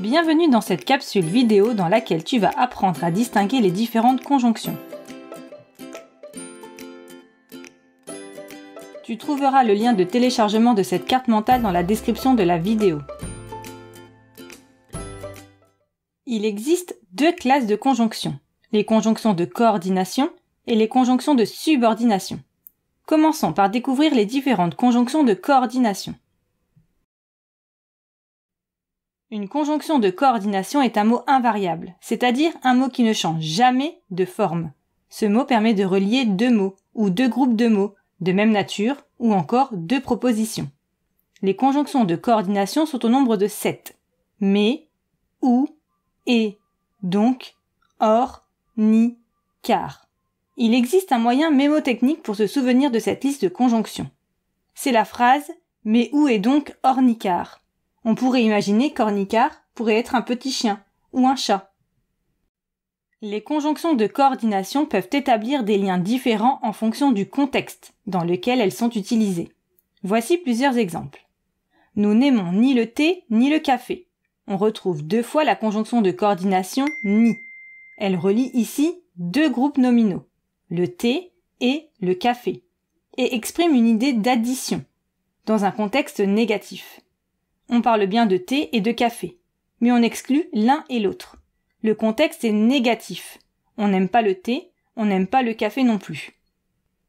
bienvenue dans cette capsule vidéo dans laquelle tu vas apprendre à distinguer les différentes conjonctions. Tu trouveras le lien de téléchargement de cette carte mentale dans la description de la vidéo. Il existe deux classes de conjonctions, les conjonctions de coordination et les conjonctions de subordination. Commençons par découvrir les différentes conjonctions de coordination. Une conjonction de coordination est un mot invariable, c'est-à-dire un mot qui ne change jamais de forme. Ce mot permet de relier deux mots, ou deux groupes de mots, de même nature, ou encore deux propositions. Les conjonctions de coordination sont au nombre de sept. Mais, ou, et, donc, or, ni, car. Il existe un moyen mémotechnique pour se souvenir de cette liste de conjonctions. C'est la phrase mais où est donc or ni car on pourrait imaginer qu'ornicard pourrait être un petit chien ou un chat. Les conjonctions de coordination peuvent établir des liens différents en fonction du contexte dans lequel elles sont utilisées. Voici plusieurs exemples. Nous n'aimons ni le thé ni le café. On retrouve deux fois la conjonction de coordination ni. Elle relie ici deux groupes nominaux, le thé et le café, et exprime une idée d'addition, dans un contexte négatif. On parle bien de thé et de café, mais on exclut l'un et l'autre. Le contexte est négatif. On n'aime pas le thé, on n'aime pas le café non plus.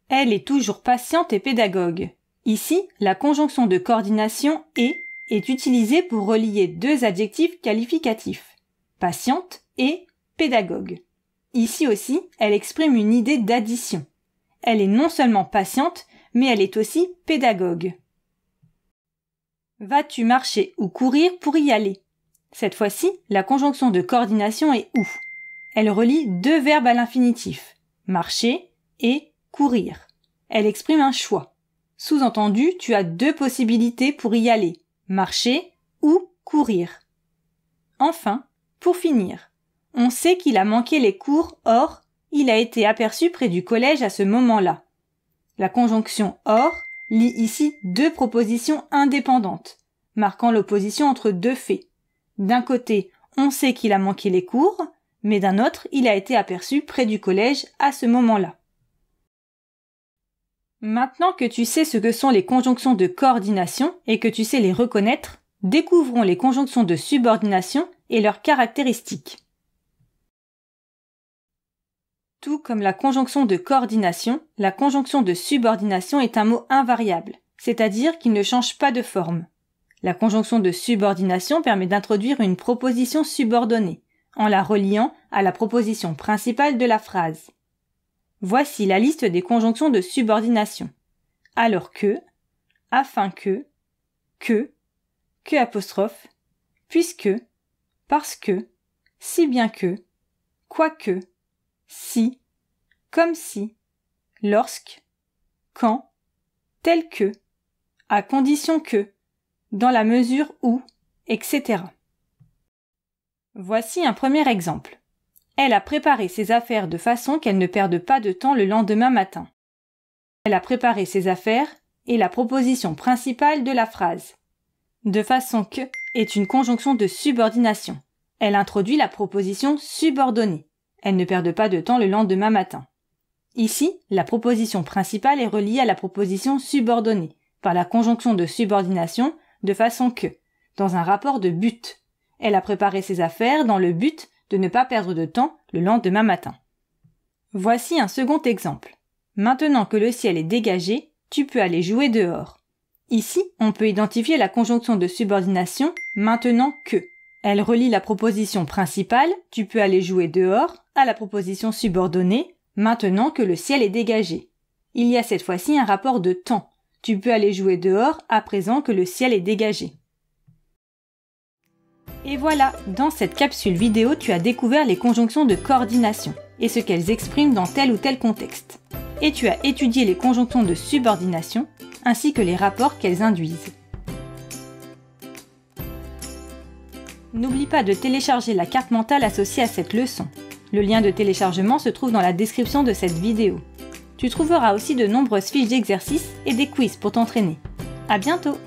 Elle est toujours patiente et pédagogue. Ici, la conjonction de coordination et est utilisée pour relier deux adjectifs qualificatifs, patiente et pédagogue. Ici aussi, elle exprime une idée d'addition. Elle est non seulement patiente, mais elle est aussi pédagogue. Vas-tu marcher ou courir pour y aller Cette fois-ci, la conjonction de coordination est ou. Elle relie deux verbes à l'infinitif, marcher et courir. Elle exprime un choix. Sous-entendu, tu as deux possibilités pour y aller, marcher ou courir. Enfin, pour finir, on sait qu'il a manqué les cours, or, il a été aperçu près du collège à ce moment-là. La conjonction or Lis ici deux propositions indépendantes, marquant l'opposition entre deux faits. D'un côté, on sait qu'il a manqué les cours, mais d'un autre, il a été aperçu près du collège à ce moment-là. Maintenant que tu sais ce que sont les conjonctions de coordination et que tu sais les reconnaître, découvrons les conjonctions de subordination et leurs caractéristiques. Tout comme la conjonction de coordination, la conjonction de subordination est un mot invariable, c'est-à-dire qu'il ne change pas de forme. La conjonction de subordination permet d'introduire une proposition subordonnée, en la reliant à la proposition principale de la phrase. Voici la liste des conjonctions de subordination. Alors que, afin que, que, que apostrophe, puisque, parce que, si bien que, quoique, si, comme si, lorsque, quand, tel que, à condition que, dans la mesure où, etc. Voici un premier exemple. Elle a préparé ses affaires de façon qu'elle ne perde pas de temps le lendemain matin. Elle a préparé ses affaires et la proposition principale de la phrase. De façon que est une conjonction de subordination. Elle introduit la proposition subordonnée. Elles ne perdent pas de temps le lendemain matin. Ici, la proposition principale est reliée à la proposition subordonnée par la conjonction de subordination de façon que, dans un rapport de but, elle a préparé ses affaires dans le but de ne pas perdre de temps le lendemain matin. Voici un second exemple. Maintenant que le ciel est dégagé, tu peux aller jouer dehors. Ici, on peut identifier la conjonction de subordination maintenant que. Elle relie la proposition principale tu peux aller jouer dehors à la proposition subordonnée maintenant que le ciel est dégagé. Il y a cette fois-ci un rapport de temps. Tu peux aller jouer dehors à présent que le ciel est dégagé. Et voilà, dans cette capsule vidéo, tu as découvert les conjonctions de coordination et ce qu'elles expriment dans tel ou tel contexte. Et tu as étudié les conjonctions de subordination ainsi que les rapports qu'elles induisent. N'oublie pas de télécharger la carte mentale associée à cette leçon. Le lien de téléchargement se trouve dans la description de cette vidéo. Tu trouveras aussi de nombreuses fiches d'exercices et des quiz pour t'entraîner. À bientôt